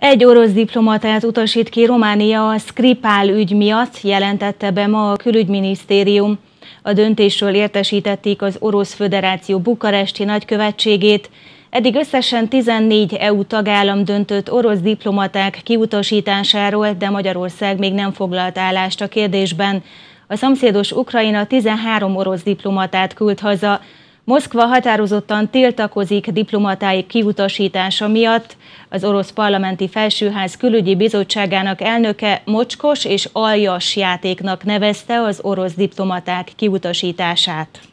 Egy orosz diplomatát utasít ki Románia a Skripál ügy miatt, jelentette be ma a külügyminisztérium. A döntésről értesítették az Orosz Föderáció bukaresti nagykövetségét. Eddig összesen 14 EU tagállam döntött orosz diplomaták kiutasításáról, de Magyarország még nem foglalt állást a kérdésben. A szomszédos Ukrajna 13 orosz diplomatát küld haza, Moszkva határozottan tiltakozik diplomatáik kiutasítása miatt. Az orosz parlamenti felsőház külügyi bizottságának elnöke mocskos és aljas játéknak nevezte az orosz diplomaták kiutasítását.